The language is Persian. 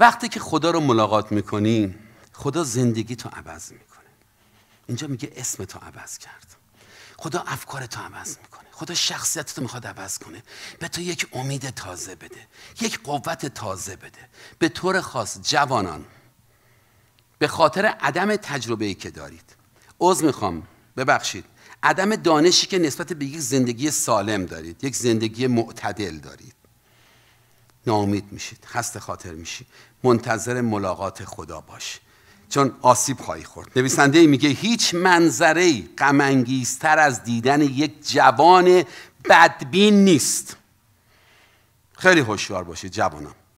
وقتی که خدا رو ملاقات میکنی خدا زندگی تو عوض میکنه اینجا میگه اسم تو عوض کرد خدا افکار تو عوض میکنه خدا شخصیت تو میخواد عوض کنه به تو یک امید تازه بده یک قوت تازه بده به طور خاص جوانان به خاطر عدم تجربه ای که دارید عوض میخوام ببخشید عدم دانشی که نسبت به یک زندگی سالم دارید یک زندگی معتدل دارید نامید میشید خسته خاطر میشی منتظر ملاقات خدا باش چون آسیب خواهی خورد نویسنده میگه هیچ منظره ای از دیدن یک جوان بدبین نیست خیلی هوشیار باشید جوانم